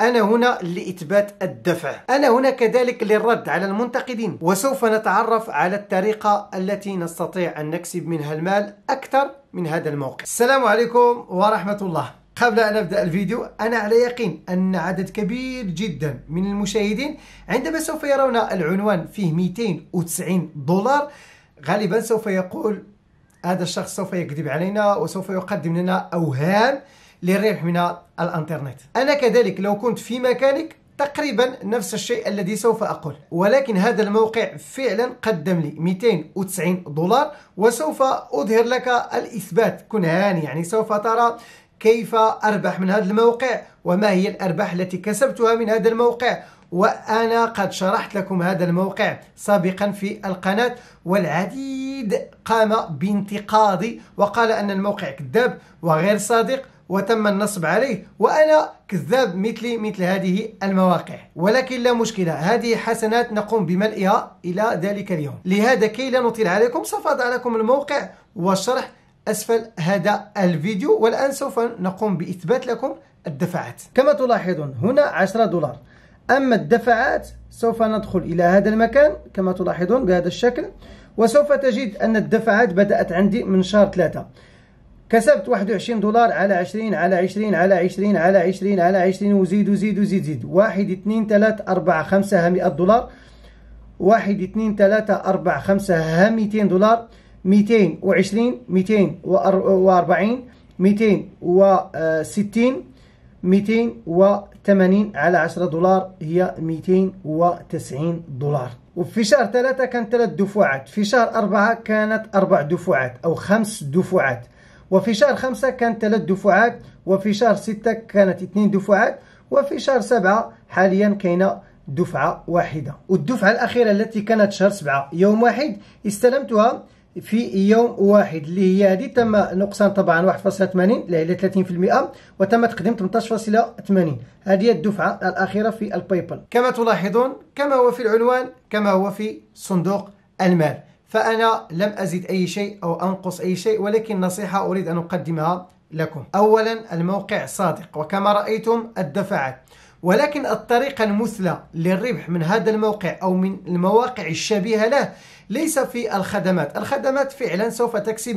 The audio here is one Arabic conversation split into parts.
أنا هنا لإثبات الدفع أنا هنا كذلك للرد على المنتقدين وسوف نتعرف على الطريقة التي نستطيع أن نكسب منها المال أكثر من هذا الموقع السلام عليكم ورحمة الله قبل أن أبدأ الفيديو أنا على يقين أن عدد كبير جدا من المشاهدين عندما سوف يرون العنوان فيه 290 دولار غالبا سوف يقول هذا الشخص سوف يكذب علينا وسوف يقدم لنا أوهام للربح من الانترنت انا كذلك لو كنت في مكانك تقريبا نفس الشيء الذي سوف اقول ولكن هذا الموقع فعلا قدم لي 290 دولار وسوف اظهر لك الاثبات كن هاني يعني سوف ترى كيف اربح من هذا الموقع وما هي الارباح التي كسبتها من هذا الموقع وانا قد شرحت لكم هذا الموقع سابقا في القناه والعديد قام بانتقادي وقال ان الموقع كذاب وغير صادق وتم النصب عليه وأنا كذاب مثلي مثل هذه المواقع ولكن لا مشكلة هذه حسنات نقوم بملئها إلى ذلك اليوم لهذا كي لا نطيل عليكم سوف اضع لكم الموقع والشرح أسفل هذا الفيديو والآن سوف نقوم بإثبات لكم الدفعات كما تلاحظون هنا 10 دولار أما الدفعات سوف ندخل إلى هذا المكان كما تلاحظون بهذا الشكل وسوف تجد أن الدفعات بدأت عندي من شهر 3 كسبت 21 دولار على 20 على 20 على 20 على 20 على 20 وزيد وزيد وزيد زيد 1 2 3 4 5 100 دولار 1 2 3 4 5 200 دولار 220 240 260 280 على 10 دولار هي 290 دولار وفي شهر 3 كانت 3 دفعات في شهر 4 كانت 4 دفعات أو 5 دفعات وفي شهر خمسة كان ثلاث دفعات وفي شهر ستة كانت اثنين دفعات وفي شهر سبعة حاليا كاينه دفعه واحده والدفعه الاخيره التي كانت شهر سبعة يوم واحد استلمتها في يوم واحد اللي هي هذه تم نقصان طبعا 1.80 اللي 30% وتم تقديم 18.80 هذه الدفعه الاخيره في البايبل كما تلاحظون كما هو في العنوان كما هو في صندوق المال فأنا لم أزد أي شيء أو أنقص أي شيء ولكن نصيحة أريد أن أقدمها لكم أولا الموقع صادق وكما رأيتم الدفعات ولكن الطريقة المثلى للربح من هذا الموقع أو من المواقع الشبيهة له ليس في الخدمات الخدمات فعلا سوف تكسب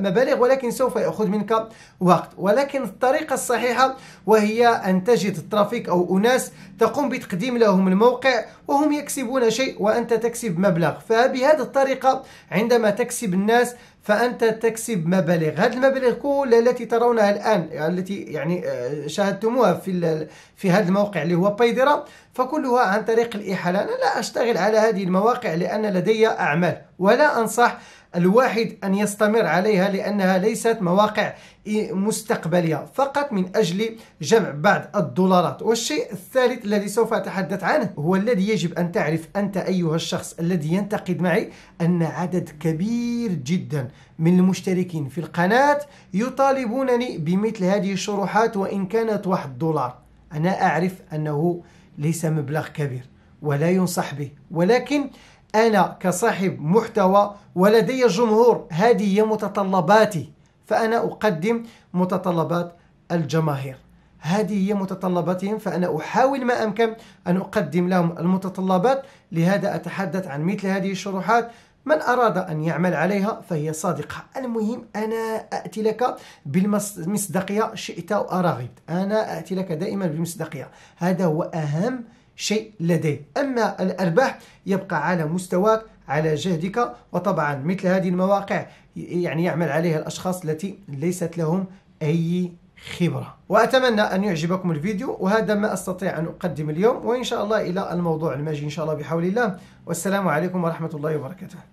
مبالغ ولكن سوف يأخذ منك وقت ولكن الطريقة الصحيحة وهي أن تجد الترافيك أو أناس تقوم بتقديم لهم الموقع وهم يكسبون شيء وأنت تكسب مبلغ فبهذه الطريقة عندما تكسب الناس فانت تكسب مبالغ هذه المبالغ كلها التي ترونها الان التي يعني آه، شاهدتموها في في هذا الموقع اللي هو بايدرا فكلها عن طريق الاحاله انا لا اشتغل على هذه المواقع لان لدي الأعمال ولا أنصح الواحد أن يستمر عليها لأنها ليست مواقع مستقبلية فقط من أجل جمع بعض الدولارات والشيء الثالث الذي سوف أتحدث عنه هو الذي يجب أن تعرف أنت أيها الشخص الذي ينتقد معي أن عدد كبير جدا من المشتركين في القناة يطالبونني بمثل هذه الشروحات وإن كانت واحد دولار أنا أعرف أنه ليس مبلغ كبير ولا ينصح به ولكن أنا كصاحب محتوى ولدي جمهور هذه هي متطلباتي فأنا أقدم متطلبات الجماهير هذه هي متطلباتهم فأنا أحاول ما أمكن أن أقدم لهم المتطلبات لهذا أتحدث عن مثل هذه الشروحات من أراد أن يعمل عليها فهي صادقة المهم أنا أأتي لك بالمصداقية شئت أو أراغب أنا أأتي لك دائما بالمصداقية هذا هو أهم شيء لديه أما الأرباح يبقى على مستواك على جهدك وطبعا مثل هذه المواقع يعني يعمل عليها الأشخاص التي ليست لهم أي خبرة وأتمنى أن يعجبكم الفيديو وهذا ما أستطيع أن أقدم اليوم وإن شاء الله إلى الموضوع الماجي إن شاء الله بحول الله والسلام عليكم ورحمة الله وبركاته